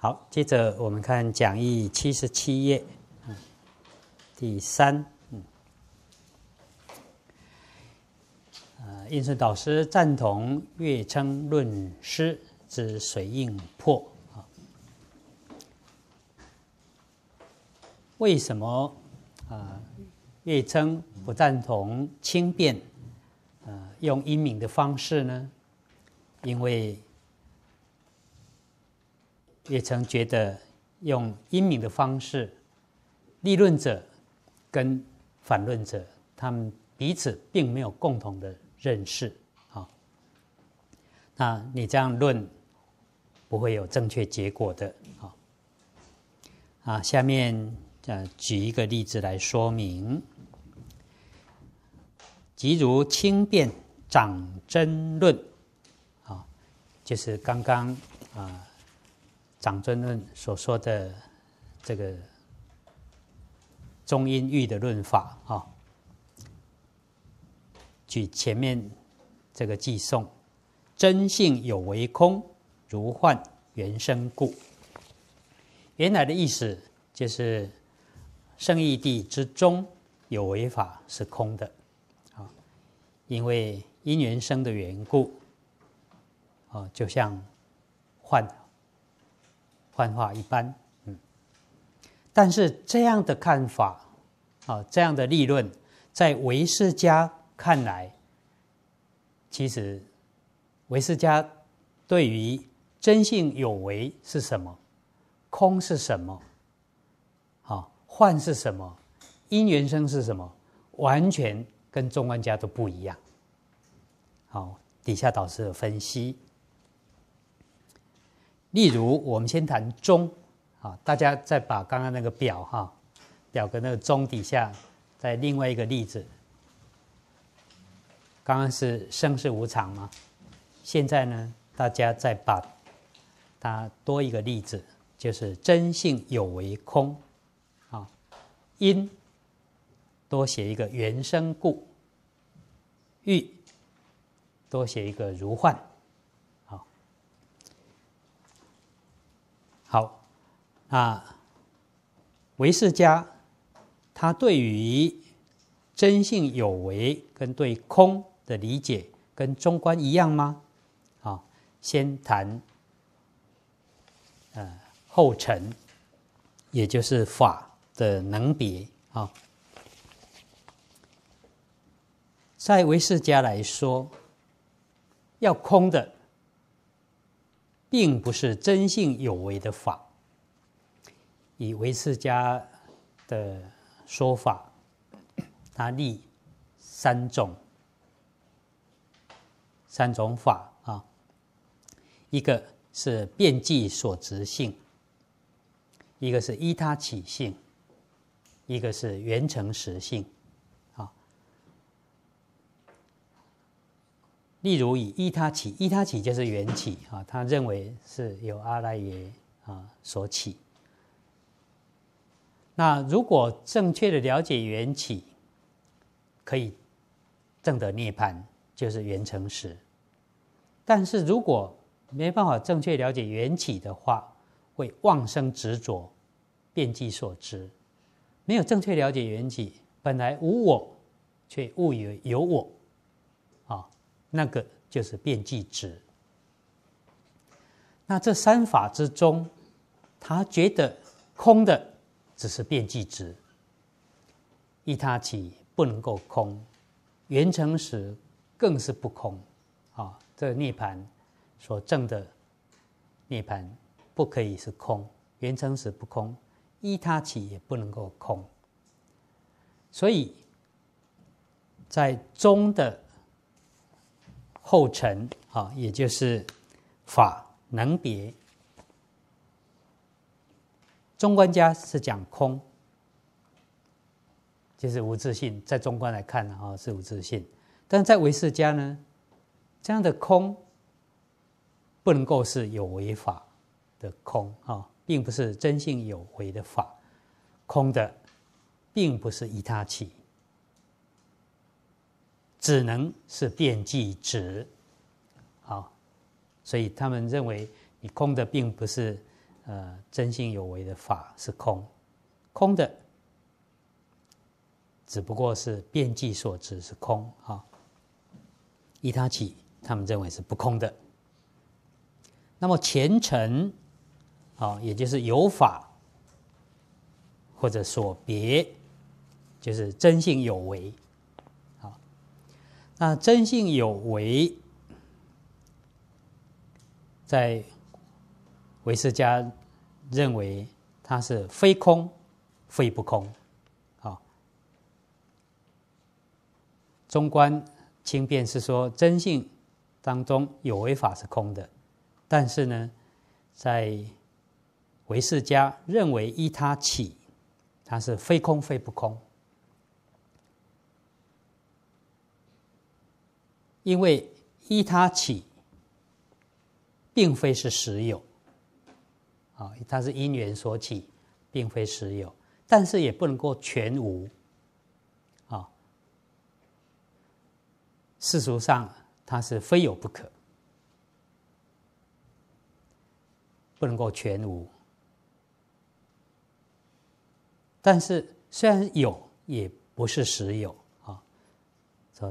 好，接着我们看讲义七十七页，第三，嗯，呃，印顺导师赞同月称论师之水印破，啊，为什么啊？月称不赞同轻便，啊，用阴明的方式呢？因为。也曾觉得用英明的方式，立论者跟反论者，他们彼此并没有共同的认识，好，那你这样论不会有正确结果的，好，啊，下面呃举一个例子来说明，即如轻辩长真论，啊，就是刚刚啊。《长尊论》所说的这个中音域的论法啊，举前面这个偈颂：“真性有为空，如幻缘生故。”原来的意思就是，生意地之中有为法是空的啊，因为因缘生的缘故啊，就像幻。幻化一般，嗯，但是这样的看法，啊，这样的立论，在维世家看来，其实维世家对于真性有为是什么，空是什么，好，幻是什么，因缘生是什么，完全跟中观家都不一样。好，底下导师的分析。例如，我们先谈钟，啊，大家再把刚刚那个表哈，表格那个钟底下在另外一个例子。刚刚是生是无常嘛，现在呢，大家再把它多一个例子，就是真性有为空，啊，因多写一个原生故，欲多写一个如幻。好，啊，唯世家他对于真性有为跟对空的理解跟中观一样吗？好，先谈，呃，后成，也就是法的能别啊，在唯识家来说，要空的。并不是真性有为的法。以维世迦的说法，他立三种三种法啊，一个是遍计所执性，一个是依他起性，一个是缘成实性。例如以一他起，一他起就是缘起啊，他认为是由阿赖耶啊所起。那如果正确的了解缘起，可以证得涅槃，就是圆成实。但是如果没办法正确了解缘起的话，会妄生执着，遍计所执。没有正确了解缘起，本来无我，却误以为有我。那个就是变计值。那这三法之中，他觉得空的只是变计值，一他起不能够空，圆成时更是不空。啊，这个涅盘所证的涅盘不可以是空，圆成时不空，一他起也不能够空。所以，在中的。后尘啊，也就是法能别。中观家是讲空，就是无自信，在中观来看呢啊是无自信，但在唯识家呢，这样的空不能够是有为法的空啊，并不是真性有为的法空的，并不是一他起。只能是辩计执，好，所以他们认为你空的并不是，呃，真性有为的法是空，空的只不过是遍计所知是空，啊。依他起他们认为是不空的。那么前诚啊，也就是有法或者所别，就是真性有为。那真性有为，在韦氏家认为它是非空非不空。啊，中观轻辩是说真性当中有为法是空的，但是呢，在唯识家认为依他起，它是非空非不空。因为依他起，并非是实有，啊，它是因缘所起，并非实有，但是也不能够全无，啊，世俗上它是非有不可，不能够全无，但是虽然有，也不是实有。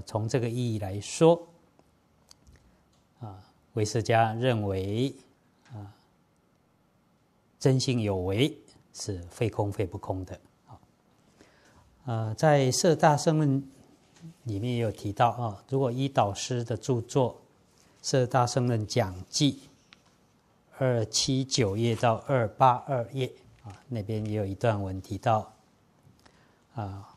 从这个意义来说，啊，维世家认为，啊，真心有为是非空非不空的。啊，在《色大圣论》里面也有提到啊，如果依导师的著作，《色大圣论讲记》二七九页到二八二页啊，那边也有一段文提到，啊，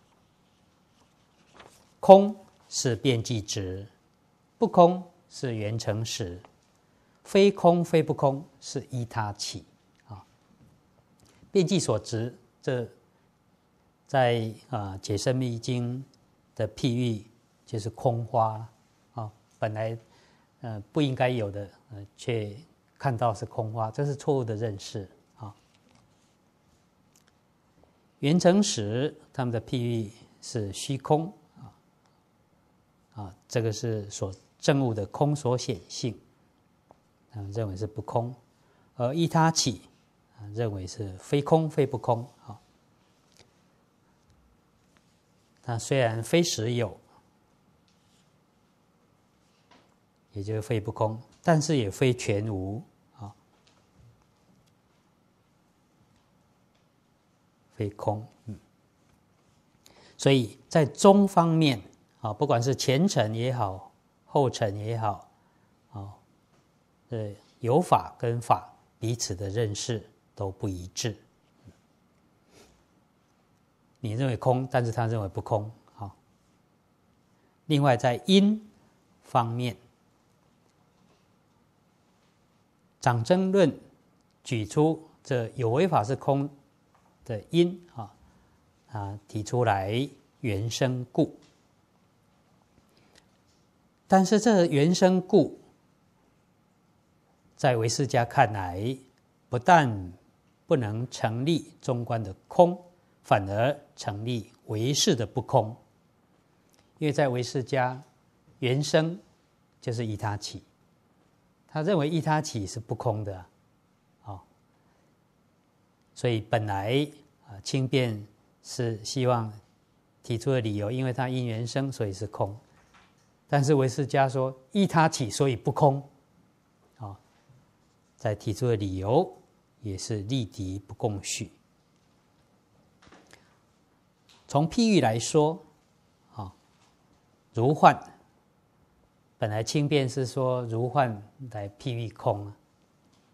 空。是遍计执，不空是圆成实，非空非不空是依他起，啊，遍计所执，这在啊《解生密经》的譬喻就是空花，啊，本来呃不应该有的，呃，却看到是空花，这是错误的认识，啊，元成时，他们的譬喻是虚空。啊，这个是所证悟的空所显性，认为是不空，而依他起，啊，认为是非空非不空。啊，那虽然非实有，也就是非不空，但是也非全无。啊。非空。嗯，所以在中方面。啊，不管是前尘也好，后尘也好，啊，呃，有法跟法彼此的认识都不一致。你认为空，但是他认为不空。好，另外在因方面，长争论举出这有为法是空的因啊啊，提出来原生故。但是这原生故，在韦氏家看来，不但不能成立中观的空，反而成立韦氏的不空。因为在韦氏家，原生就是依他起，他认为依他起是不空的，哦，所以本来啊轻便是希望提出的理由，因为他因原生，所以是空。但是唯识家说依他起所以不空，啊，在提出的理由也是立敌不共许。从譬喻来说，啊，如幻，本来轻便是说如幻来譬喻空啊，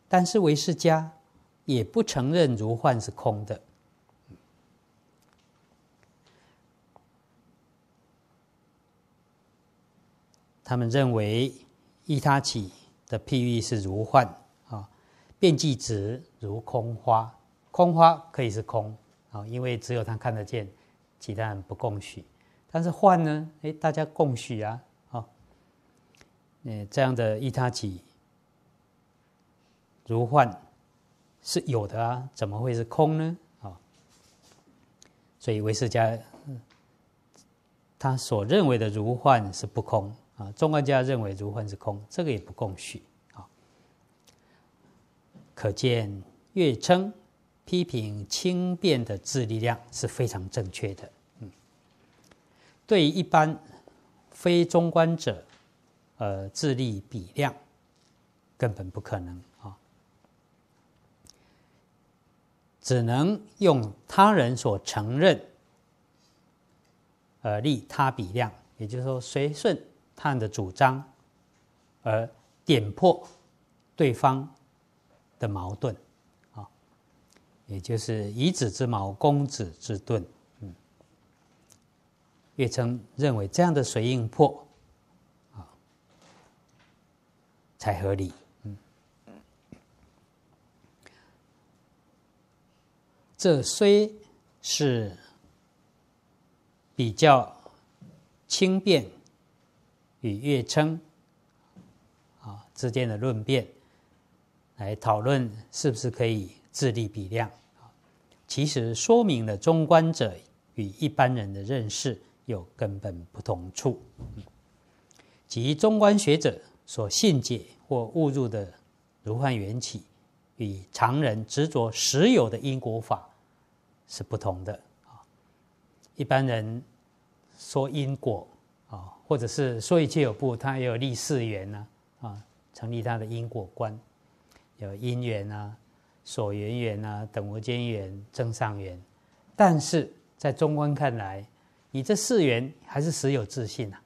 但是唯识家也不承认如幻是空的。他们认为依他起的譬喻是如幻啊，遍计值如空花，空花可以是空啊，因为只有他看得见，其他人不共许。但是幻呢？哎，大家共许啊，好，嗯，这样的一他起如幻是有的啊，怎么会是空呢？啊，所以维识家他所认为的如幻是不空。啊，中观家认为如幻是空，这个也不共许啊。可见月称批评轻便的智力量是非常正确的。嗯，对于一般非中观者，呃，智力比量根本不可能啊，只能用他人所承认，呃，利他比量，也就是说随顺。他的主张，而点破对方的矛盾，啊，也就是以子之矛攻子之盾，嗯，叶琛认为这样的水印破，啊，才合理，嗯，这虽是比较轻便。与月称啊之间的论辩，来讨论是不是可以自力比量。其实说明了中观者与一般人的认识有根本不同处，即中观学者所信解或误入的如幻缘起，与常人执着实有的因果法是不同的。啊，一般人说因果。或者是所以，切有部他也有立世缘呐，啊，成立他的因果观，有因缘啊、所缘缘啊、等无间缘、增上缘。但是在中观看来，你这四缘还是实有自信呐，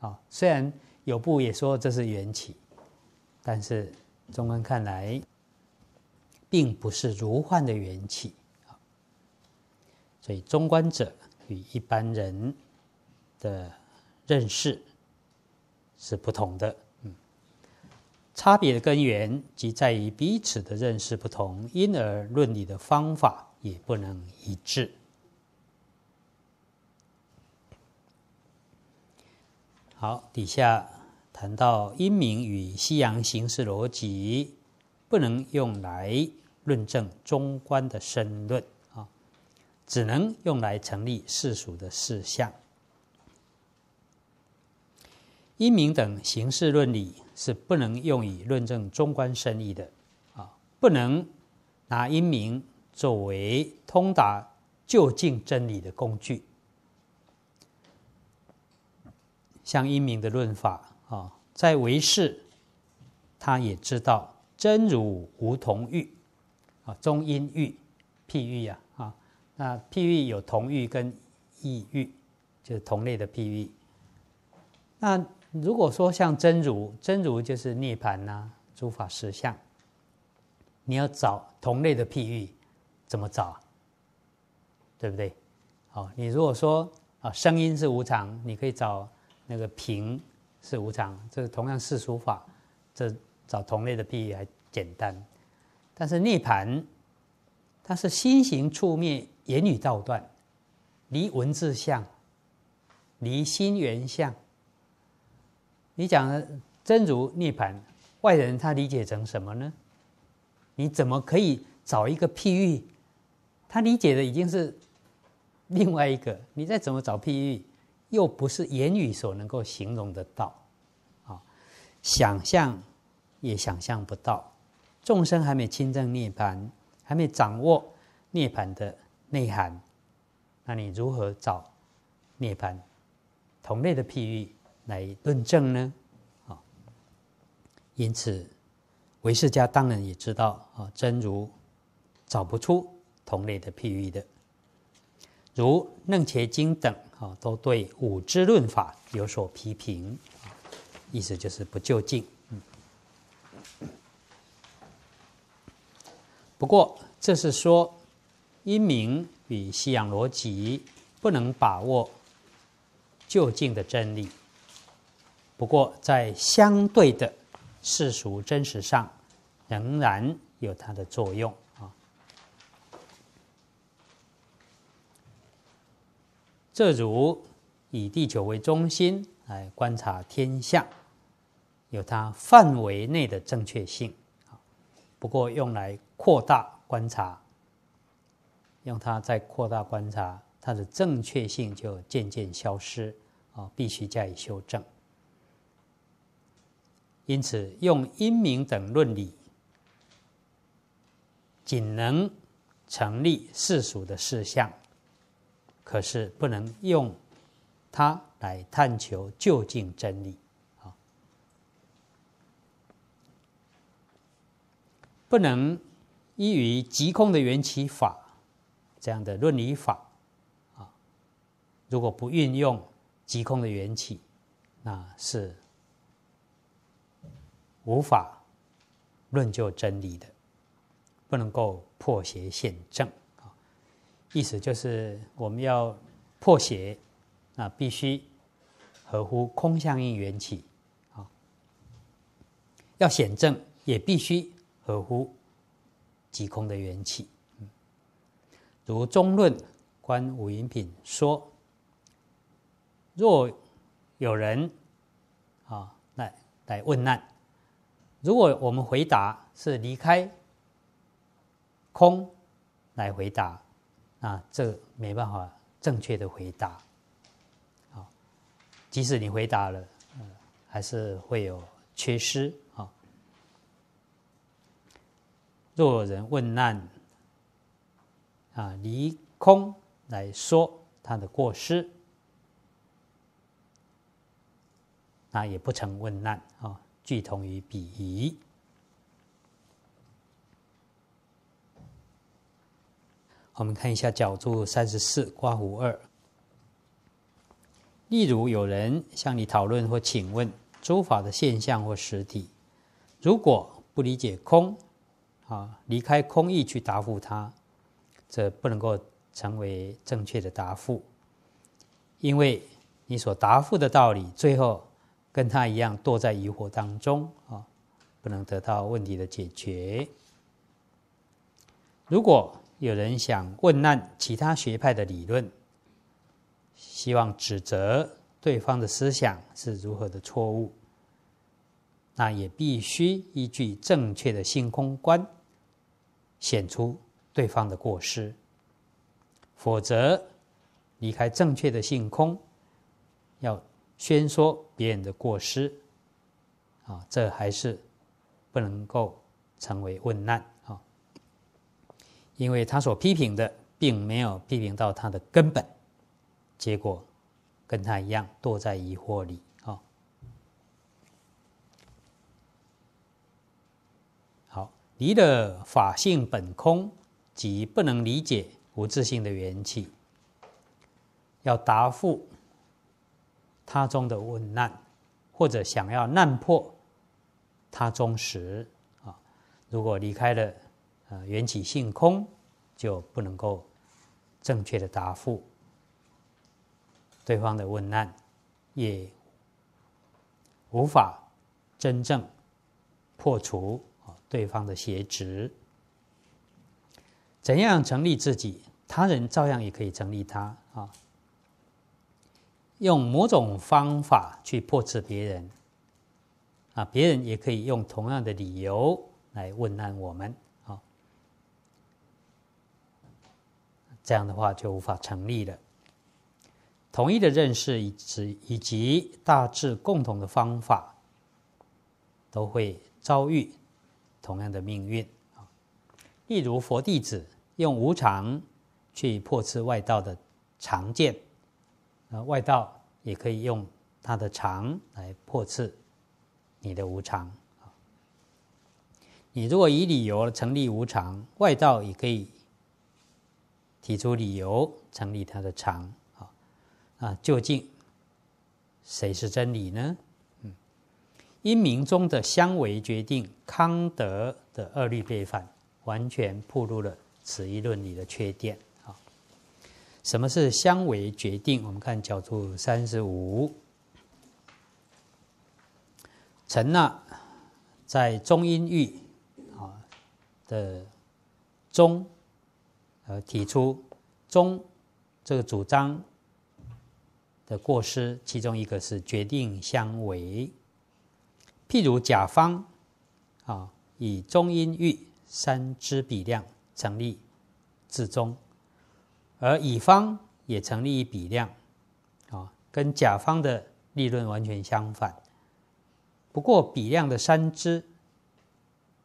啊，虽然有部也说这是缘起，但是中观看来，并不是如幻的缘起。所以中观者与一般人的。认识是不同的，嗯，差别的根源即在于彼此的认识不同，因而论理的方法也不能一致。好，底下谈到阴明与西洋形式逻辑，不能用来论证中观的申论啊，只能用来成立世俗的事项。因明等形式论理是不能用以论证中观深意的，啊，不能拿因明作为通达究竟真理的工具。像因明的论法啊，在唯世，他也知道真如无同欲，啊，中因欲，譬喻呀，啊，那譬喻有同欲跟异欲，就是同类的譬喻，那。如果说像真如，真如就是涅盘呐，诸法实相。你要找同类的譬喻，怎么找啊？对不对？好，你如果说啊，声音是无常，你可以找那个平是无常，这同样是俗法，这找同类的譬喻还简单。但是涅盘，它是心行触灭，言语道断，离文字相，离心缘相。你讲真如涅槃，外人他理解成什么呢？你怎么可以找一个譬喻？他理解的已经是另外一个，你再怎么找譬喻，又不是言语所能够形容得到，啊，想象也想象不到。众生还没亲证涅槃，还没掌握涅槃的内涵，那你如何找涅槃同类的譬喻？来论证呢，啊，因此，唯识家当然也知道啊，真如找不出同类的譬喻的，如楞伽经等啊，都对五支论法有所批评，意思就是不究竟。嗯。不过这是说，因明与西洋逻辑不能把握究竟的真理。不过，在相对的世俗真实上，仍然有它的作用啊。这如以地球为中心来观察天象，有它范围内的正确性啊。不过，用来扩大观察，用它再扩大观察，它的正确性就渐渐消失啊，必须加以修正。因此，用阴明等论理，仅能成立世俗的事项，可是不能用它来探求究竟真理。啊，不能依于集空的缘起法这样的论理法。啊，如果不运用集空的缘起，那是。无法论就真理的，不能够破邪现正啊！意思就是我们要破邪，那必须合乎空相应缘起啊；要显正，也必须合乎即空的缘起。如中论观五云品说：若有人啊来来问难。如果我们回答是离开空来回答，啊，这没办法正确的回答，好，即使你回答了，还是会有缺失啊。若人问难，啊，离空来说他的过失，那也不成问难啊。具同于鄙夷。我们看一下角注三十四、刮胡二。例如，有人向你讨论或请问诸法的现象或实体，如果不理解空，啊，离开空意去答复他，这不能够成为正确的答复，因为你所答复的道理，最后。跟他一样堕在疑惑当中啊，不能得到问题的解决。如果有人想问难其他学派的理论，希望指责对方的思想是如何的错误，那也必须依据正确的性空观显出对方的过失，否则离开正确的性空，要。宣说别人的过失，啊，这还是不能够成为问难啊，因为他所批评的，并没有批评到他的根本，结果跟他一样堕在疑惑里啊。好，离的法性本空，即不能理解无自性的缘起，要答复。他中的问难，或者想要难破他中时啊，如果离开了啊缘起性空，就不能够正确的答复对方的问难，也无法真正破除啊对方的邪执。怎样成立自己，他人照样也可以成立他啊。用某种方法去破斥别人，啊，别人也可以用同样的理由来问难我们，啊，这样的话就无法成立了。同一的认识以及以及大致共同的方法，都会遭遇同样的命运，啊，例如佛弟子用无常去破斥外道的常见。那外道也可以用它的常来破斥你的无常。你如果以理由成立无常，外道也可以提出理由成立他的常。啊啊，竟谁是真理呢？嗯，因名中的相违决定，康德的二律背反完全暴露了此一论理的缺点。什么是相为决定？我们看角度三十五。陈呢，在中音域啊的中呃提出中这个主张的过失，其中一个是决定相为。譬如甲方啊以中音域三支笔量成立至中。而乙方也成立比量，啊，跟甲方的利润完全相反。不过比量的三支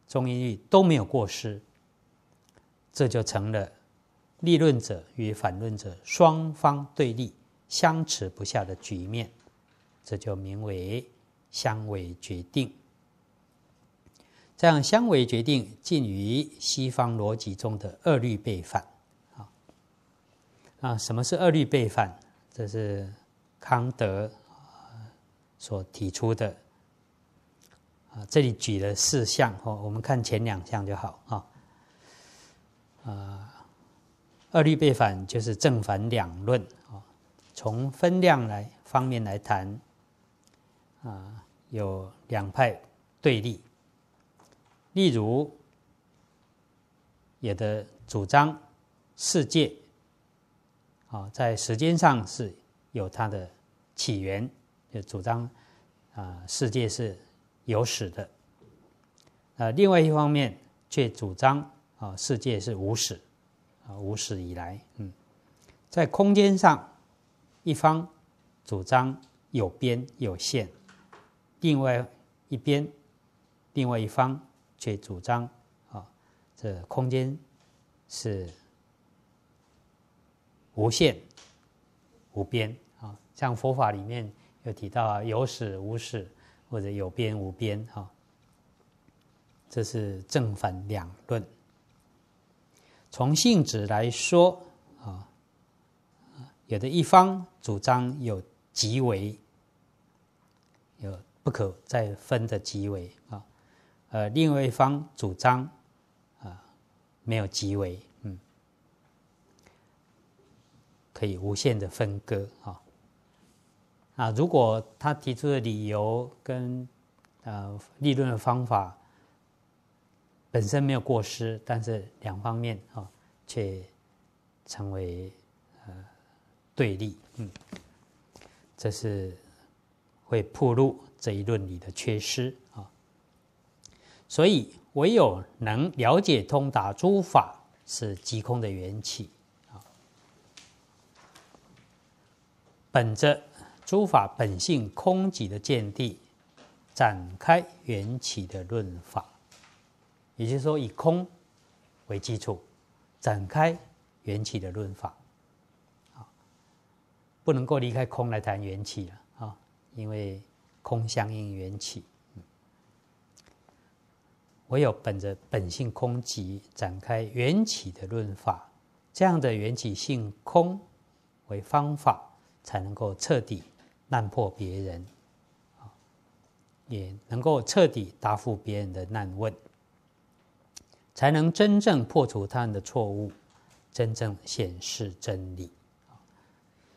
中，一率都没有过失，这就成了利论者与反论者双方对立、相持不下的局面。这就名为相违决定。这样相违决定近于西方逻辑中的二律背反。啊，什么是二律背反？这是康德所提出的。啊，这里举了四项哦，我们看前两项就好啊。啊，二律背反就是正反两论啊，从分量来方面来谈啊，有两派对立。例如，有的主张世界。啊，在时间上是有它的起源，就主张啊，世界是有史的。呃，另外一方面却主张啊，世界是无史，啊，无史以来。嗯，在空间上，一方主张有边有限，另外一边，另外一方却主张啊，这空间是。无限、无边啊，像佛法里面有提到有始无始，或者有边无边啊，这是正反两论。从性质来说啊，有的一方主张有极为，有不可再分的极为啊，呃，另外一方主张啊，没有极为。可以无限的分割，啊。啊！如果他提出的理由跟呃立论的方法本身没有过失，但是两方面啊却成为呃对立，嗯，这是会暴露这一论理的缺失啊。所以唯有能了解通达诸法是即空的缘起。本着诸法本性空寂的见地，展开缘起的论法，也就是说，以空为基础，展开缘起的论法，啊，不能够离开空来谈缘起了啊，因为空相应缘起。我有本着本性空寂展开缘起的论法，这样的缘起性空为方法。才能够彻底难破别人，啊，也能够彻底答复别人的难问，才能真正破除他人的错误，真正显示真理。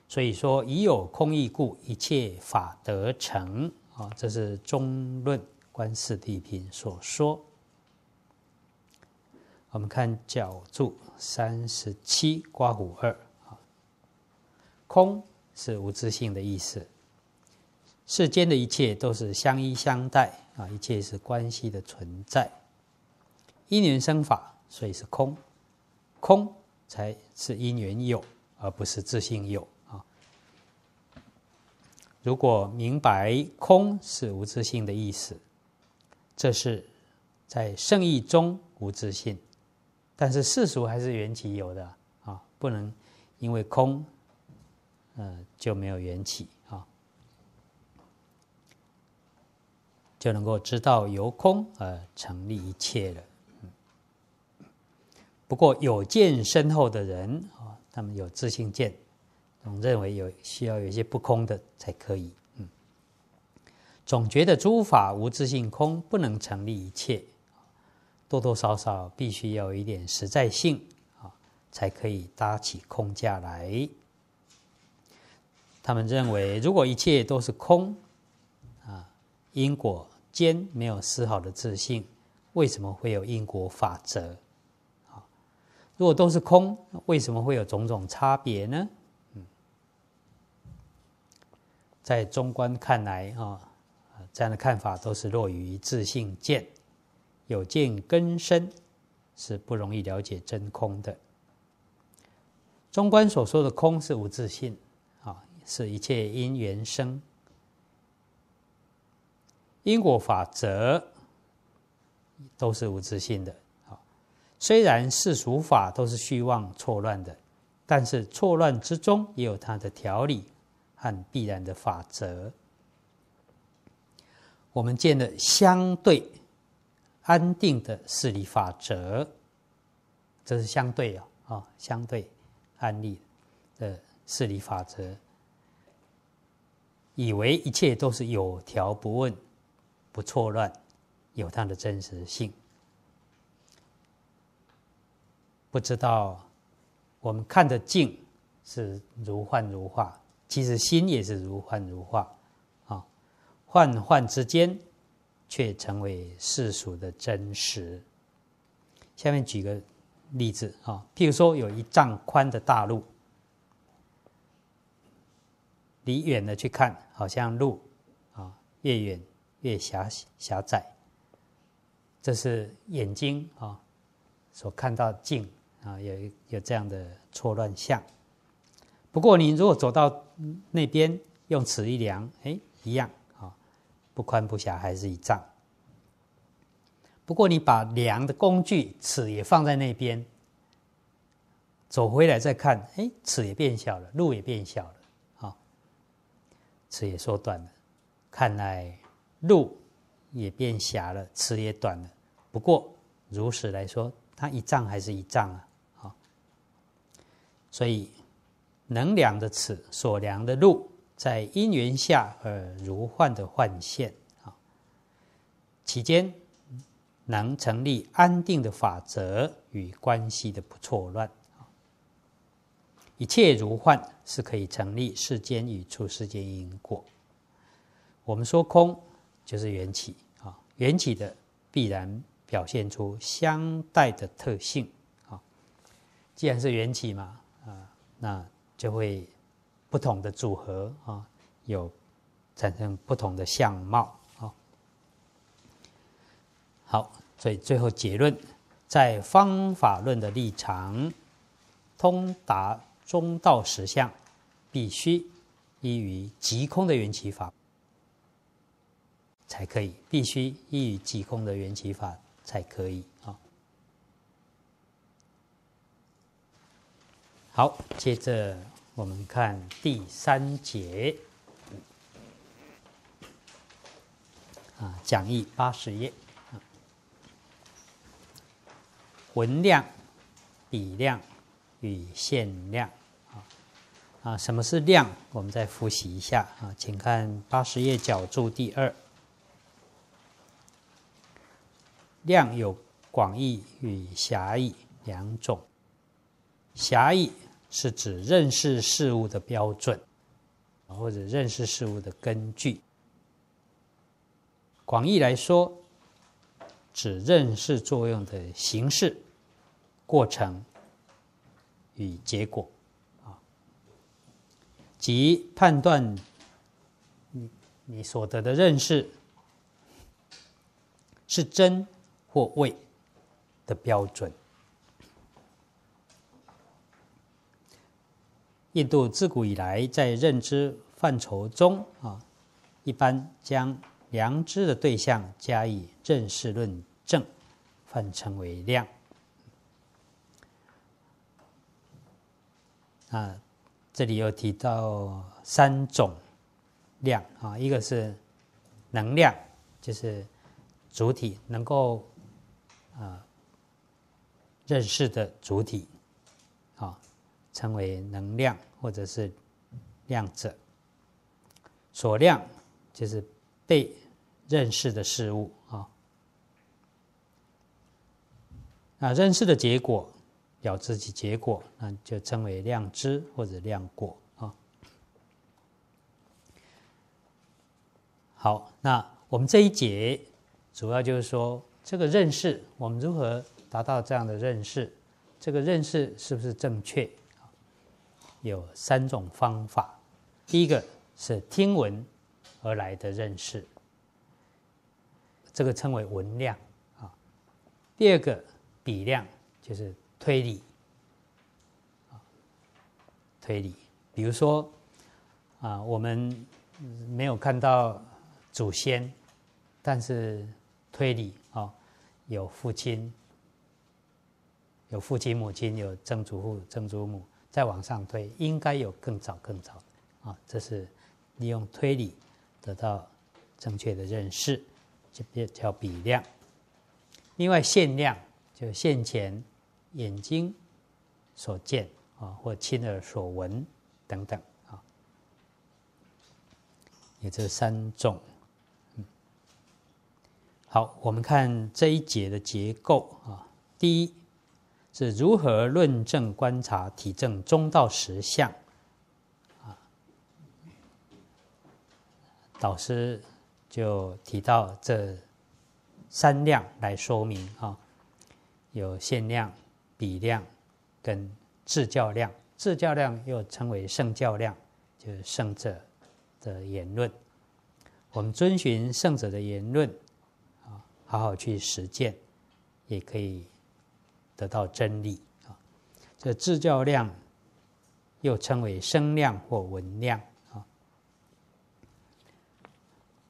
所以说，已有空义故，一切法得成啊，这是中论观世地品所说。我们看脚注三十七，刮虎二啊，空。是无自性的意思。世间的一切都是相依相待啊，一切是关系的存在。因缘生法，所以是空，空才是因缘有，而不是自性有啊。如果明白空是无自性的意思，这是在圣意中无自性，但是世俗还是缘起有的啊，不能因为空。嗯，就没有缘起啊，就能够知道由空而成立一切了。嗯，不过有见身后的人啊，他们有自信见，总认为有需要有一些不空的才可以。嗯，总觉得诸法无自信空不能成立一切，多多少少必须要有一点实在性啊，才可以搭起空架来。他们认为，如果一切都是空啊，因果间没有丝毫的自信，为什么会有因果法则？啊，如果都是空，为什么会有种种差别呢？嗯，在中观看来啊，这样的看法都是落于自信见，有见根深，是不容易了解真空的。中观所说的空是无自信。是一切因缘生，因果法则都是无自性的。好，虽然世俗法都是虚妄错乱的，但是错乱之中也有它的条理和必然的法则。我们见的相对安定的势力法则，这是相对啊，啊，相对安利的势力法则。以为一切都是有条不紊、不错乱，有它的真实性。不知道我们看的镜是如幻如化，其实心也是如幻如化啊！幻幻之间，却成为世俗的真实。下面举个例子啊，譬如说有一丈宽的大路。离远的去看，好像路啊越远越狭狭窄，这是眼睛啊所看到镜啊有有这样的错乱像。不过你如果走到那边用尺一量，哎，一样啊，不宽不狭还是一丈。不过你把量的工具尺也放在那边，走回来再看，哎，尺也变小了，路也变小了。尺也缩短了，看来路也变狭了，尺也短了。不过如实来说，它一丈还是一丈啊，好。所以能量的尺所量的路，在因缘下而如幻的幻现啊，期间能成立安定的法则与关系的不错乱。一切如幻是可以成立世间与出世间因果。我们说空就是缘起啊，缘起的必然表现出相待的特性啊。既然是缘起嘛，啊，那就会不同的组合啊，有产生不同的相貌啊。好，所以最后结论，在方法论的立场通达。中道实相，必须依于即空的缘起法才可以，必须依于即空的缘起法才可以啊。好，接着我们看第三节，啊，讲义八十页啊，量、比量。与限量，啊啊，什么是量？我们再复习一下啊，请看八十页脚注第二。量有广义与狭义两种。狭义是指认识事物的标准，或者认识事物的根据。广义来说，指认识作用的形式、过程。与结果，啊，即判断你你所得的认识是真或伪的标准。印度自古以来在认知范畴中啊，一般将良知的对象加以正式论证，泛称为量。啊，这里有提到三种量啊，一个是能量，就是主体能够啊认识的主体，啊，称为能量或者是量者。所量就是被认识的事物啊，啊，认识的结果。要自己结果，那就称为量知或者量过啊。好，那我们这一节主要就是说这个认识，我们如何达到这样的认识？这个认识是不是正确？有三种方法，第一个是听闻而来的认识，这个称为闻量啊。第二个比量就是。推理啊，推理。比如说啊，我们没有看到祖先，但是推理哦，有父亲，有父亲母亲，有曾祖父、曾祖母，再往上推，应该有更早更早啊。这是利用推理得到正确的认识，这边叫比量。另外，限量就现前。眼睛所见啊，或亲耳所闻等等啊，有这三种。好，我们看这一节的结构啊，第一是如何论证、观察、体证中道实相啊。导师就提到这三量来说明啊，有限量。比量跟智教量，智教量又称为圣教量，就是圣者的言论。我们遵循圣者的言论，啊，好好去实践，也可以得到真理啊。这智教量又称为声量或文量啊。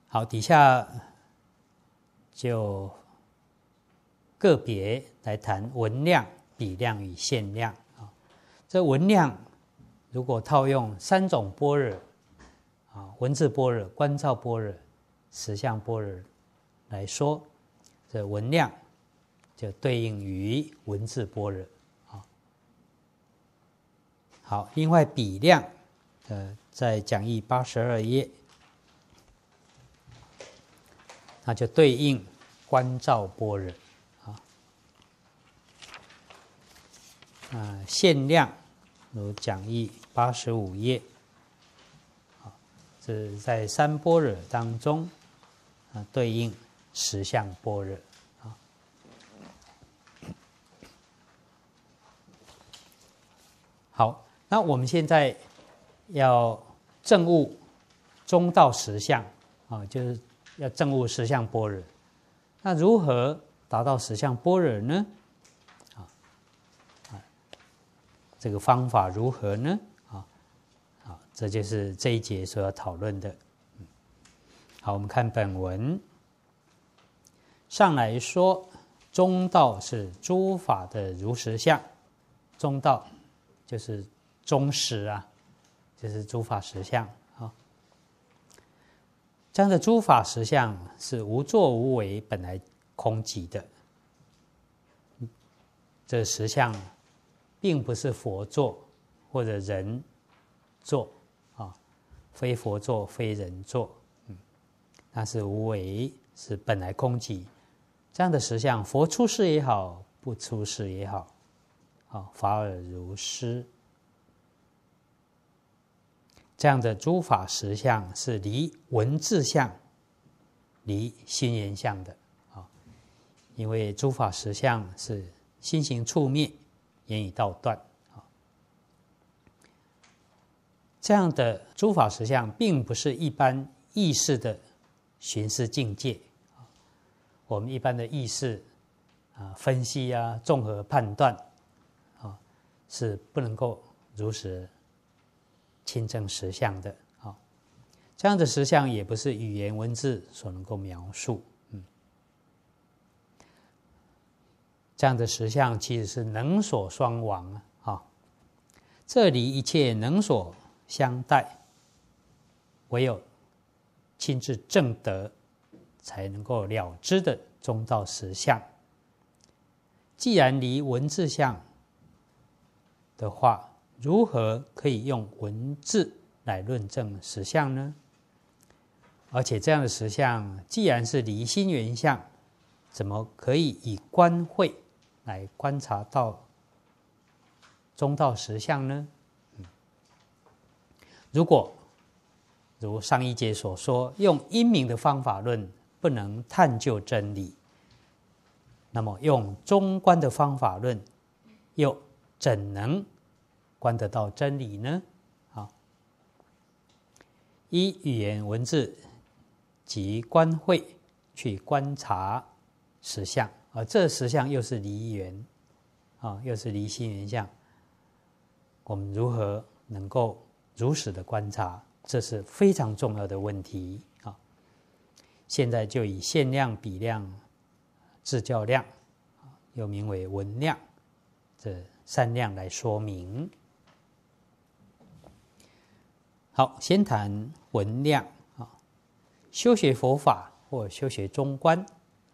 好，底下就个别来谈文量。比量与限量啊，这文量如果套用三种般若啊，文字般若、观照般若、实相般若来说，这文量就对应于文字般若啊。好，另外比量呃，在讲义八十二页，那就对应观照般若。啊，限量，如讲义八十五页，好，这是在三波热当中，啊，对应十相波热。好。好，那我们现在要证悟中道实相，啊，就是要证悟十相波若，那如何达到十相波若呢？这个方法如何呢？啊，好，这就是这一节所要讨论的。好，我们看本文上来说，中道是诸法的如实相，中道就是中实啊，就是诸法实相啊。这样的诸法实相是无作无为，本来空寂的，这实相。并不是佛做或者人做啊，非佛做非人做，嗯，那是无为，是本来空寂。这样的实相，佛出世也好，不出世也好，啊，法尔如是。这样的诸法实相是离文字相、离心言相的啊，因为诸法实相是心行触灭。言语道断，啊，这样的诸法实相并不是一般意识的寻思境界啊。我们一般的意识啊，分析啊，综合判断啊，是不能够如实亲证实相的啊。这样的实相也不是语言文字所能够描述。这样的实相其实是能所双亡啊！啊，这里一切能所相待，唯有亲自证得才能够了知的中道实相。既然离文字相的话，如何可以用文字来论证实相呢？而且这样的实相，既然是离心原相，怎么可以以观会？来观察到中道实相呢？如果如上一节所说，用英明的方法论不能探究真理，那么用中观的方法论又怎能观得到真理呢？好，一语言文字及观会去观察实相。而这十相又是离缘，啊，又是离心缘相。我们如何能够如实的观察？这是非常重要的问题啊！现在就以限量、比量、自教量，又名为文量，这三量来说明。好，先谈文量啊。修学佛法或修学中观，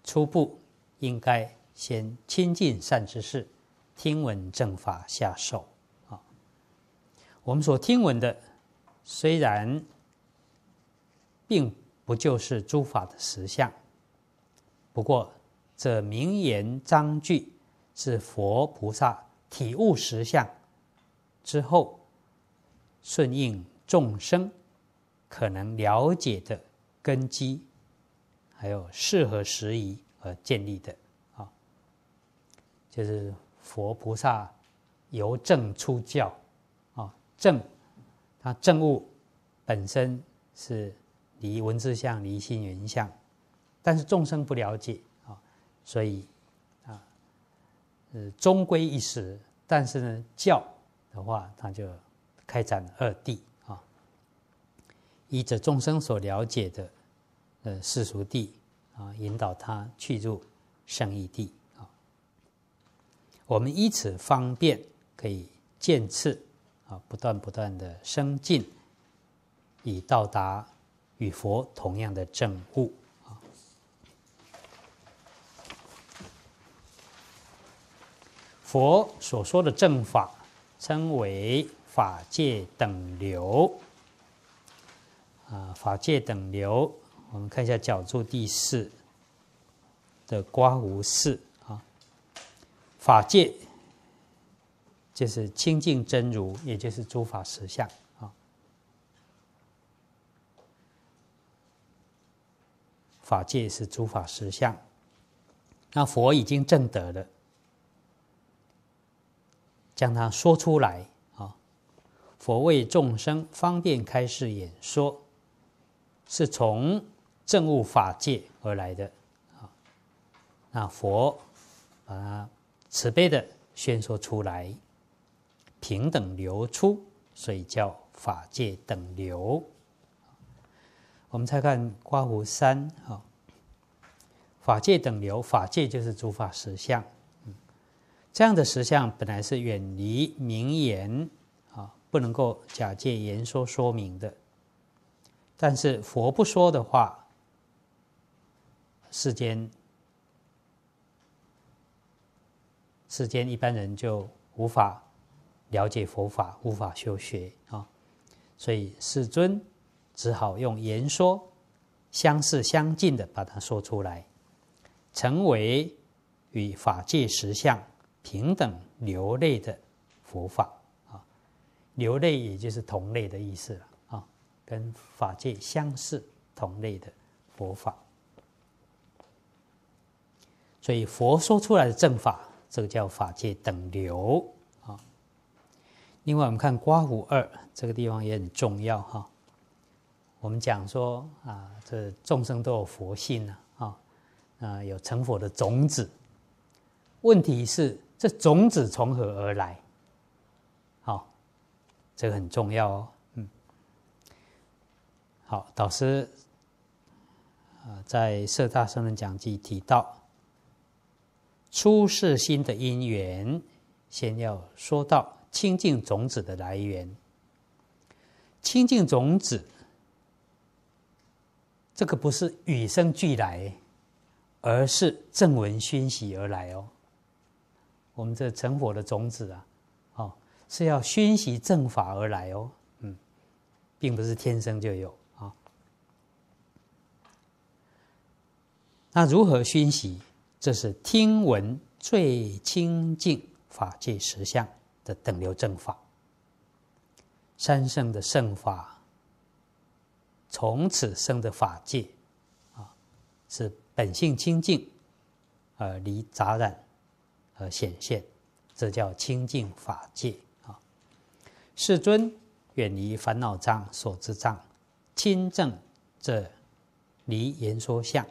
初步。应该先亲近善知识，听闻正法下手啊。我们所听闻的，虽然并不就是诸法的实相，不过这名言章句是佛菩萨体悟实相之后，顺应众生可能了解的根基，还有适合时宜。而建立的啊，就是佛菩萨由正出教啊，正他正悟本身是离文字相、离心缘相，但是众生不了解啊，所以啊，呃，终归一时。但是呢，教的话，他就开展二谛。啊，依着众生所了解的呃世俗地。啊，引导他去入生义地啊。我们以此方便，可以渐次啊，不断不断的生进，以到达与佛同样的正悟啊。佛所说的正法，称为法界等流啊，法界等流。我们看一下角柱第四的瓜无四啊，法界就是清净真如，也就是诸法实相啊。法界是诸法实相，那佛已经证得了，将它说出来啊。佛为众生方便开示演说，是从。正悟法界而来的，啊，那佛把它慈悲的宣说出来，平等流出，所以叫法界等流。我们再看刮胡山，啊，法界等流，法界就是诸法实相。这样的实相本来是远离名言，啊，不能够假借言说说明的。但是佛不说的话。世间，世间一般人就无法了解佛法，无法修学啊，所以世尊只好用言说，相似相近的把它说出来，成为与法界实相平等流泪的佛法啊，流泪也就是同类的意思了啊，跟法界相似同类的佛法。所以佛说出来的正法，这个叫法界等流啊。另外，我们看《刮胡二》这个地方也很重要哈。我们讲说啊，这众生都有佛性啊，啊有成佛的种子。问题是，这种子从何而来？好，这个很重要哦。嗯，好，导师啊，在《色大圣人讲记》提到。出世心的因缘，先要说到清净种子的来源。清净种子，这个不是与生俱来，而是正闻熏习而来哦。我们这成佛的种子啊，哦，是要熏习正法而来哦。嗯，并不是天生就有啊。那如何熏习？这是听闻最清净法界实相的等流正法，三圣的圣法从此生的法界，啊，是本性清净而离杂染而显现，这叫清净法界啊！世尊远离烦恼障所知障，清证者离言说相。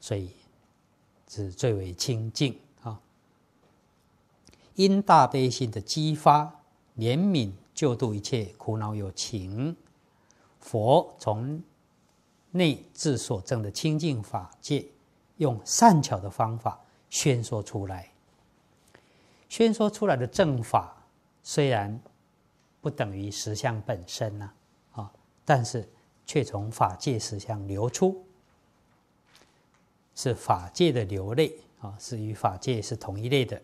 所以是最为清净啊！因大悲心的激发，怜悯救度一切苦恼有情，佛从内至所证的清净法界，用善巧的方法宣说出来。宣说出来的正法，虽然不等于实相本身呐，啊，但是却从法界实相流出。是法界的流类啊，是与法界是同一类的，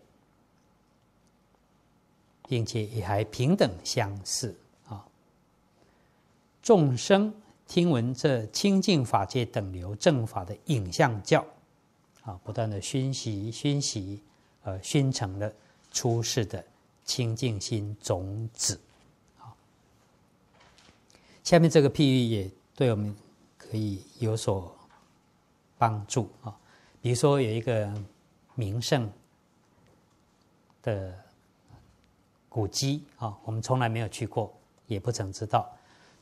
并且也还平等相似啊。众生听闻这清净法界等流正法的影像教，啊，不断的熏习、熏习，呃，熏成了出世的清净心种子。好，下面这个譬喻也对我们可以有所。帮助啊，比如说有一个名胜的古迹啊，我们从来没有去过，也不曾知道。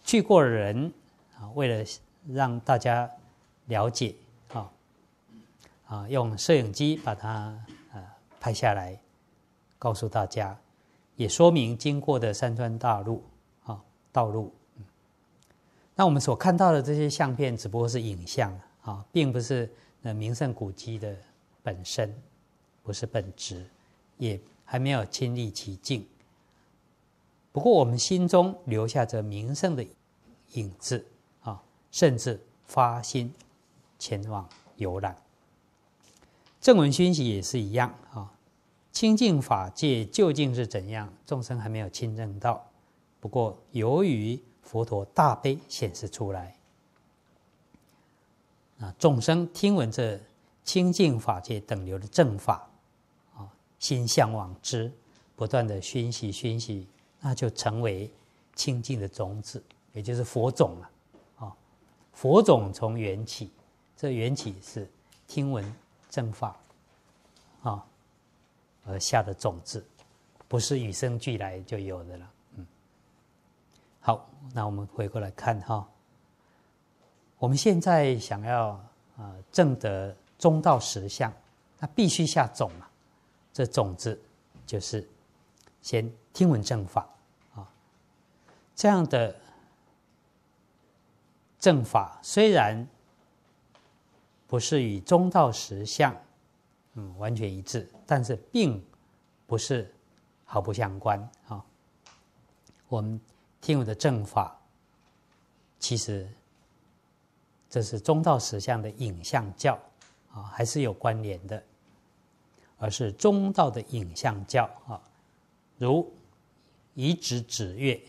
去过人啊，为了让大家了解啊啊，用摄影机把它啊拍下来，告诉大家，也说明经过的山川大路啊道路。那我们所看到的这些相片，只不过是影像。啊，并不是名胜古迹的本身，不是本质，也还没有亲历其境。不过，我们心中留下着名胜的影子啊，甚至发心前往游览。正文熏习也是一样啊，清净法界究竟是怎样，众生还没有亲证到。不过，由于佛陀大悲显示出来。啊，众生听闻这清净法界等流的正法，啊，心向往之，不断的熏习熏习，那就成为清净的种子，也就是佛种了，啊，佛种从缘起，这缘起是听闻正法，啊，而下的种子，不是与生俱来就有的了，嗯，好，那我们回过来看哈。我们现在想要啊证得中道实相，那必须下种啊，这种子就是先听闻正法啊。这样的正法虽然不是与中道实相嗯完全一致，但是并不是毫不相关啊。我们听闻的正法其实。这是中道实相的影像教啊，还是有关联的，而是中道的影像教啊，如以指指月。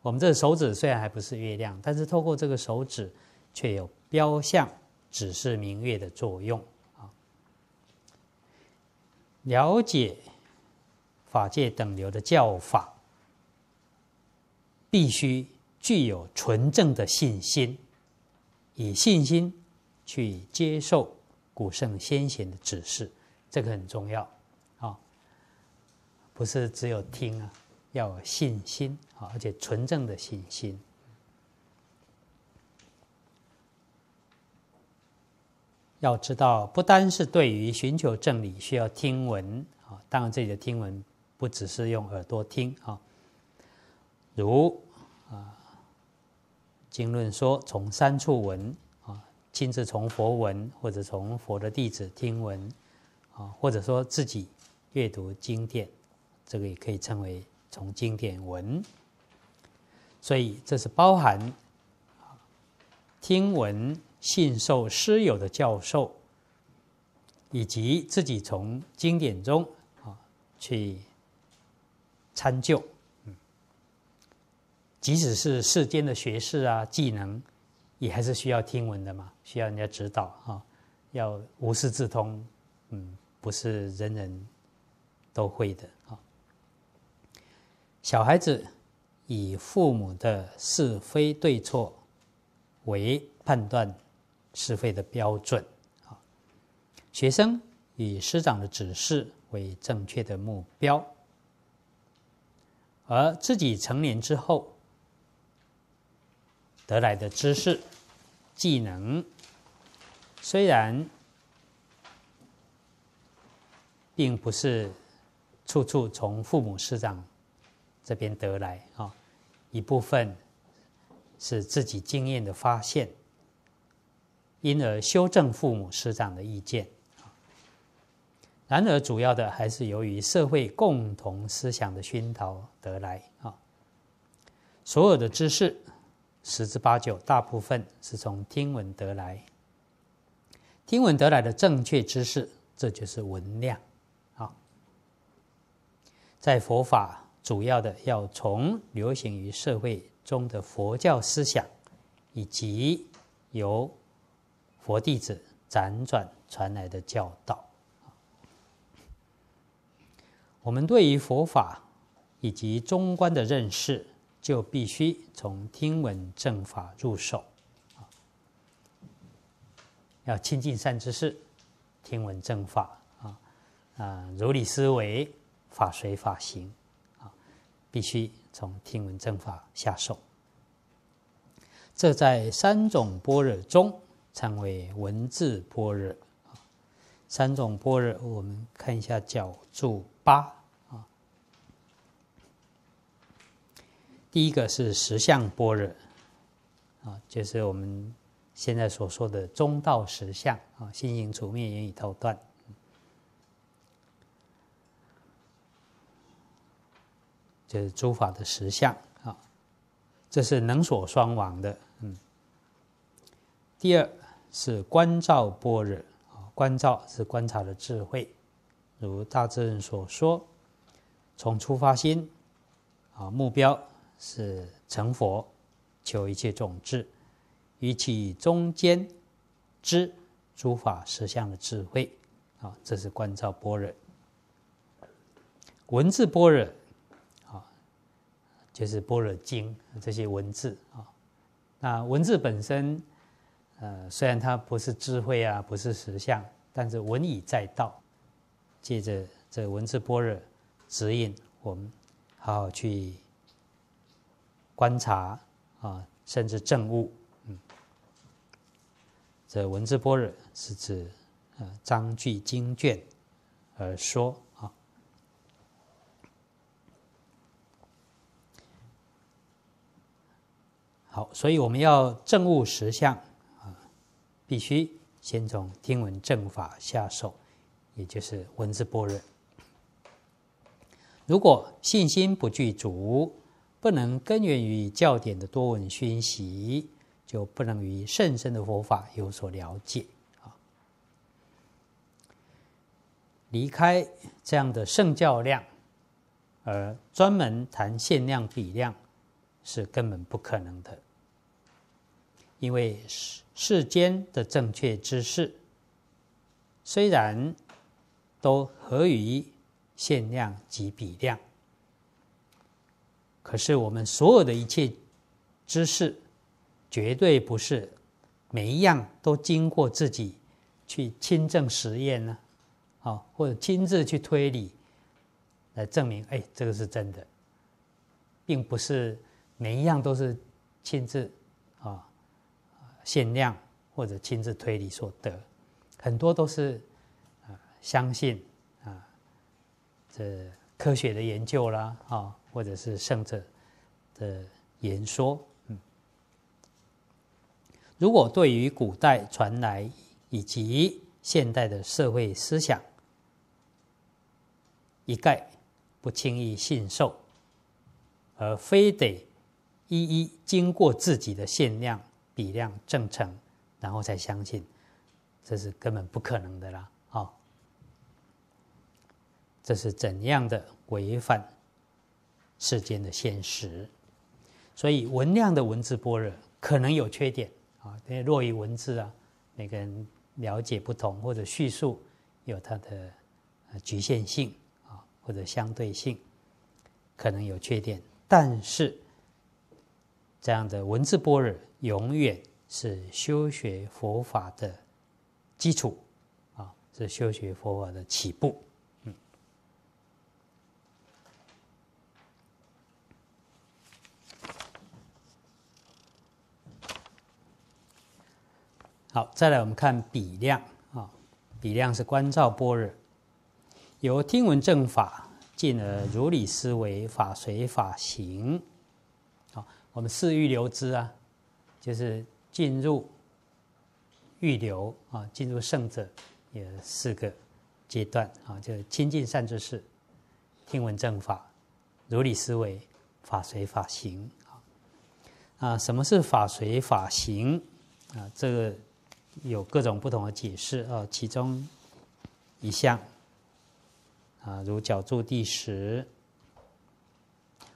我们这手指虽然还不是月亮，但是透过这个手指，却有标向、指示明月的作用啊。了解法界等流的教法，必须具有纯正的信心。以信心去接受古圣先贤的指示，这个很重要啊！不是只有听啊，要有信心啊，而且纯正的信心。要知道，不单是对于寻求正理需要听闻啊，当然这里的听闻不只是用耳朵听啊，如。经论说从三处闻啊，亲自从佛闻或者从佛的弟子听闻啊，或者说自己阅读经典，这个也可以称为从经典闻。所以这是包含啊听闻、信受师友的教授，以及自己从经典中啊去参究。即使是世间的学识啊、技能，也还是需要听闻的嘛，需要人家指导啊，要无师自通，嗯，不是人人都会的啊。小孩子以父母的是非对错为判断是非的标准啊，学生以师长的指示为正确的目标，而自己成年之后。得来的知识、技能，虽然并不是处处从父母师长这边得来啊，一部分是自己经验的发现，因而修正父母师长的意见。然而，主要的还是由于社会共同思想的熏陶得来啊。所有的知识。十之八九，大部分是从听闻得来。听闻得来的正确知识，这就是文量。啊，在佛法主要的要从流行于社会中的佛教思想，以及由佛弟子辗转传来的教导。我们对于佛法以及中观的认识。就必须从听闻正法入手，啊，要亲近善知识，听闻正法，啊，啊，如理思维，法随法行，啊，必须从听闻正法下手。这在三种般若中称为文字般若。三种般若，我们看一下角注八。第一个是实相般若啊，就是我们现在所说的中道实相啊，《心行处灭言》语头断。就是诸法的实相啊。这是能所双亡的，嗯。第二是观照般若啊，观照是观察的智慧，如大智人所说，从出发心啊，目标。是成佛，求一切种子，于其中间，知诸法实相的智慧啊！这是观照般若，文字般若啊，就是般若经这些文字啊。那文字本身，呃，虽然它不是智慧啊，不是实相，但是文以载道，借着这文字般若指引我们，好好去。观察啊，甚至政悟，嗯，这文字般若是指呃章句经卷而说啊。好，所以我们要政悟实相啊，必须先从听闻正法下手，也就是文字般若。如果信心不具足，不能根源于教典的多闻熏习，就不能与甚深的佛法有所了解啊！离开这样的圣教量，而专门谈限量比量，是根本不可能的。因为世世间的正确知识，虽然都合于限量及比量。可是我们所有的一切知识，绝对不是每一样都经过自己去亲证实验呢，好，或者亲自去推理来证明，哎，这个是真的，并不是每一样都是亲自啊限量或者亲自推理所得，很多都是啊相信啊这科学的研究啦，啊。或者是圣者的言说，嗯，如果对于古代传来以及现代的社会思想，一概不轻易信受，而非得一一经过自己的限量、比量、证成，然后才相信，这是根本不可能的啦。好，这是怎样的违反？世间的现实，所以文量的文字般若可能有缺点啊，因为于文字啊，每个人了解不同，或者叙述有它的局限性啊，或者相对性，可能有缺点。但是这样的文字般若永远是修学佛法的基础啊，是修学佛法的起步。好，再来我们看比量啊，比量是观照般若，由听闻正法，进而如理思维法随法行。好，我们四欲流之啊，就是进入欲流啊，进入圣者有四个阶段啊，就是亲近善知识、听闻正法、如理思维、法随法行啊。啊，什么是法随法行啊？这个。有各种不同的解释啊，其中一项啊，如“角柱第十”，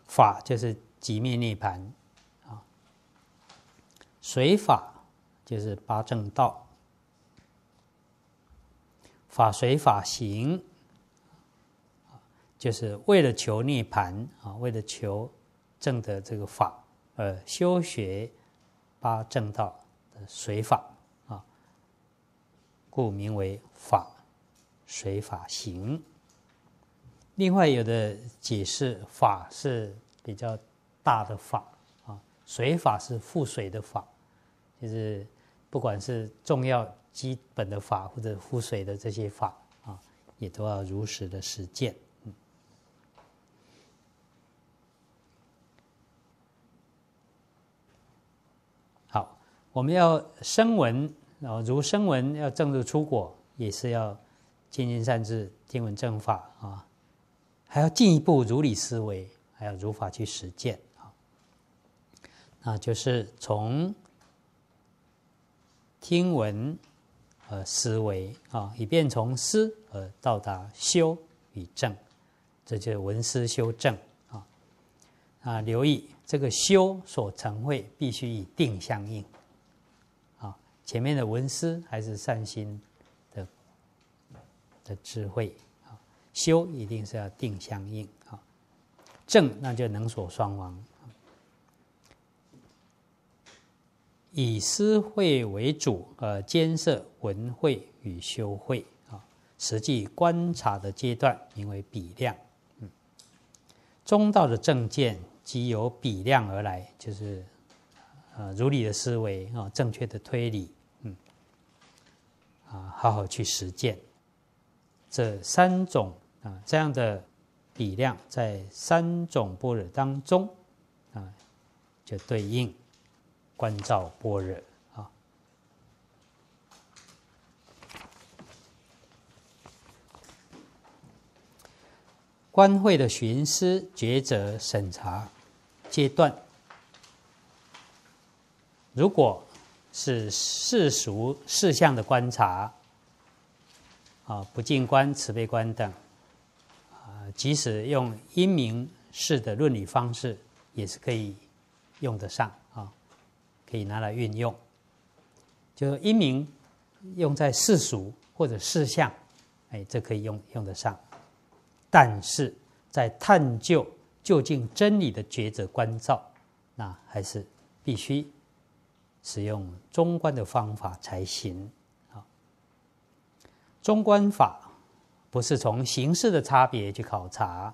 法就是极灭涅盘啊，水法就是八正道，法随法行，就是为了求涅盘啊，为了求正的这个法而修学八正道的水法。故名为法，随法行。另外有的解释，法是比较大的法啊，水法是覆水的法，就是不管是重要基本的法或者覆水的这些法啊，也都要如实的实践。嗯，好，我们要声闻。然后，如声闻要证入出果，也是要精进善智听闻正法啊，还要进一步如理思维，还要如法去实践啊。那就是从听闻和思维啊，以便从思而到达修与正，这就是闻思修正啊。啊，留意这个修所成会，必须以定相应。前面的文思还是善心的的智慧啊，修一定是要定相应啊，正那就能所双亡。以思慧为主，而兼设文会与修会啊，实际观察的阶段名为比量。嗯，中道的正见即由比量而来，就是呃如理的思维啊，正确的推理。啊，好好去实践这三种啊，这样的比量在三种般若当中啊，就对应观照般若啊。观会的寻思、抉择、审查阶段，如果。是世俗事项的观察，啊，不净观、慈悲观等，啊，即使用因明式的论理方式，也是可以用得上啊，可以拿来运用。就说因明用在世俗或者事项，哎，这可以用用得上，但是在探究究竟真理的抉择关照，那还是必须。使用中观的方法才行，啊！中观法不是从形式的差别去考察，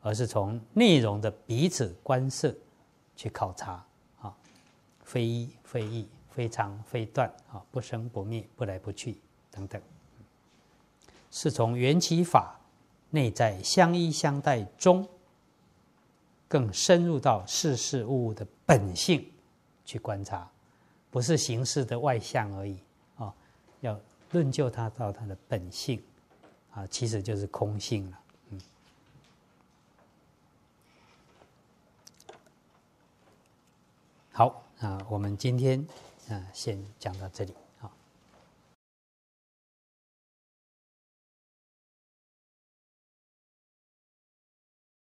而是从内容的彼此观色去考察，啊，非一非异，非常非断，啊，不生不灭，不来不去，等等，是从缘起法内在相依相待中，更深入到事事物物的本性去观察。不是形式的外向而已，哦，要论究它到它的本性，啊，其实就是空性了。嗯，好，啊，我们今天啊，先讲到这里。